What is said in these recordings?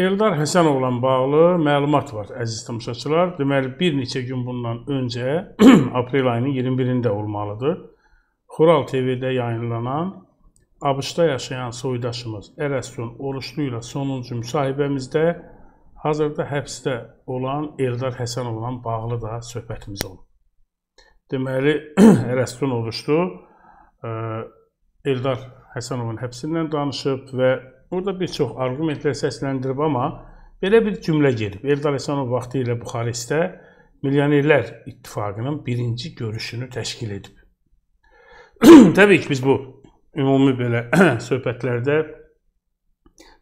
Eldar Həsənovla bağlı məlumat var, əziz tamaşaçılar. Deməli, bir neçə gün bundan öncə, aprel ayının 21-də olmalıdır. Xural TV-də yayınlanan ABŞ-da yaşayan soydaşımız Ərəsyon Oruçlu ilə sonuncu müsahibəmizdə hazırda həbsdə olan Eldar Həsənovla bağlı da söhbətimiz olub. Deməli, Ərəsyon Oruçlu Eldar Həsənovun həbsindən danışıb və Burada bir çox arqumentlər səsləndirib, amma belə bir cümlə gedib. Eldar Əsanov vaxtı ilə Buxarestdə Milyonerlər İttifaqının birinci görüşünü təşkil edib. Təbii ki, biz bu ümumi belə söhbətlərdə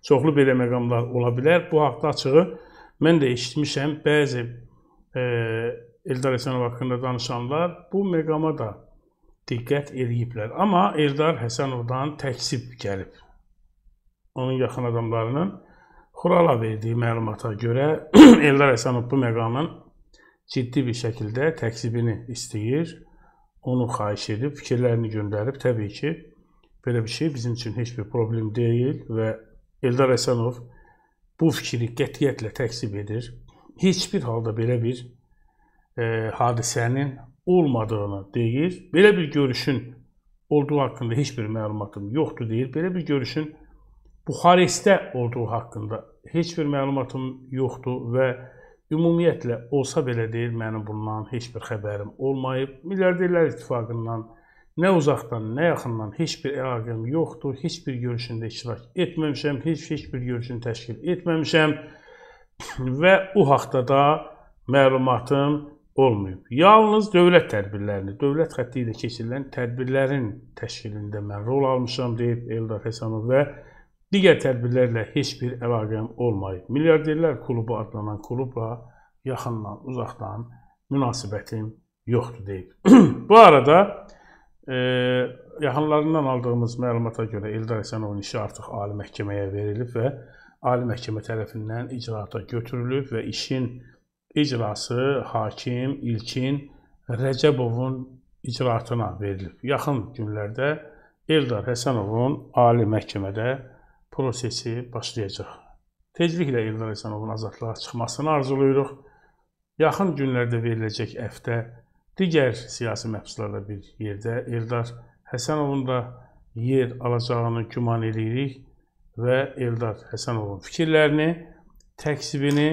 çoxlu belə məqamlar ola bilər. Bu haqda açığı mən də eşitmişəm. Bəzi e, Eldar Həsənov haqqında danışanlar bu məqama da diqqət eləyiblər. Amma Eldar Həsənovdan təksib gəlib onun yaxın adamlarının Xurala verdiyi məlumata görə Eldar Əsanov bu məqamın ciddi bir şəkildə təksibini istəyir, onu xahiş edib, fikirlərini göndərib. Təbii ki, belə bir şey bizim üçün heç bir problem deyil və Eldar Əsanov bu fikri qətiyyətlə təksib edir. Heç bir halda belə bir e, hadisənin olmadığını deyir. Belə bir görüşün olduğu haqqında heç bir məlumatım yoxdur deyir. Belə bir görüşün olmadığını Buxarestdə olduğu haqqında heç bir məlumatım yoxdur və ümumiyyətlə olsa belə deyil, mənim bundan heç bir xəbərim olmayıb. Milyarderlər ittifaqından nə uzaqdan, nə yaxından heç bir əlaqəm yoxdur. Heç bir görüşündə iştirak etməmişəm, heç heç bir görüşünü təşkil etməmişəm və o haqqda da məlumatım olmayıb. Yalnız dövlət tədbirlərini, dövlət xətti ilə keçirilən tədbirlərin təşkilində mən rol almışam deyib Eldar Həsənov və Digər tədbirlərlə heç bir əlaqəm olmayıb. Milyarderlər klubu adlanan klubla yaxından, uzaqdan münasibətim yoxdur deyib. Bu arada e, yaxınlarından aldığımız məlumata görə Eldar Əsənovun işi artıq ali məhkəməyə verilib və ali məhkəmə tərəfindən icraata götürülüb və işin icrası hakim İlkin Rəcəbovun icraatına verilib. Yaxın günlərdə Eldar Həsənovun ali məhkəmədə prosesi başlayacaq. Tezliklə İlqar Həsənovun azadlığa çıxmasını arzuluyuruq. Yaxın günlərdə veriləcək əftə digər siyasi məhbuslarla bir yerdə Eldar Həsənovun da yer alacağını güman edirik və Eldar Həsənovun fikirlərini, təksibini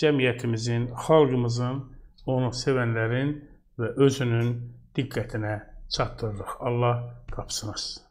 cəmiyyətimizin, xalqımızın, onu sevənlərin və özünün diqqətinə çatdırırıq. Allah qapısını açsın.